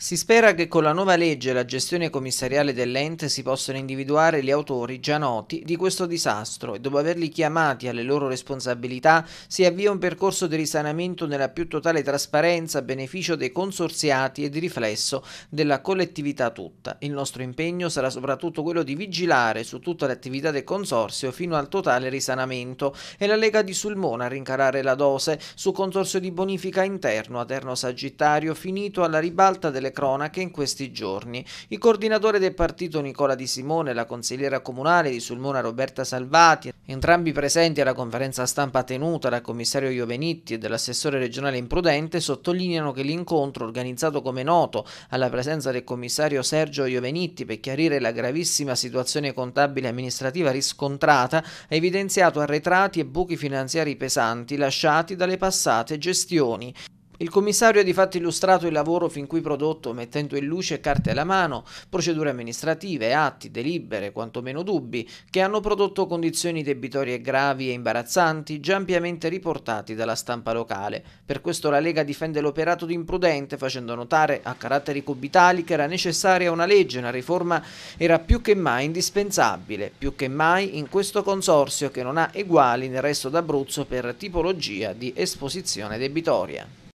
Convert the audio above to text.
Si spera che con la nuova legge e la gestione commissariale dell'ente si possano individuare gli autori già noti di questo disastro e dopo averli chiamati alle loro responsabilità si avvia un percorso di risanamento nella più totale trasparenza a beneficio dei consorziati e di riflesso della collettività tutta. Il nostro impegno sarà soprattutto quello di vigilare su tutta l'attività del consorzio fino al totale risanamento e la Lega di Sulmona a rincarare la dose su consorzio di bonifica interno a Terno Sagittario finito alla ribalta delle cronache in questi giorni. Il coordinatore del partito Nicola Di Simone e la consigliera comunale di Sulmona Roberta Salvati, entrambi presenti alla conferenza stampa tenuta dal commissario Iovenitti e dell'assessore regionale Imprudente, sottolineano che l'incontro organizzato come noto alla presenza del commissario Sergio Iovenitti per chiarire la gravissima situazione contabile e amministrativa riscontrata ha evidenziato arretrati e buchi finanziari pesanti lasciati dalle passate gestioni. Il commissario ha di fatto illustrato il lavoro fin qui prodotto mettendo in luce carte alla mano, procedure amministrative, atti, delibere, quantomeno dubbi, che hanno prodotto condizioni debitorie gravi e imbarazzanti già ampiamente riportati dalla stampa locale. Per questo la Lega difende l'operato di imprudente facendo notare a caratteri cubitali che era necessaria una legge, una riforma era più che mai indispensabile, più che mai in questo consorzio che non ha eguali nel resto d'Abruzzo per tipologia di esposizione debitoria.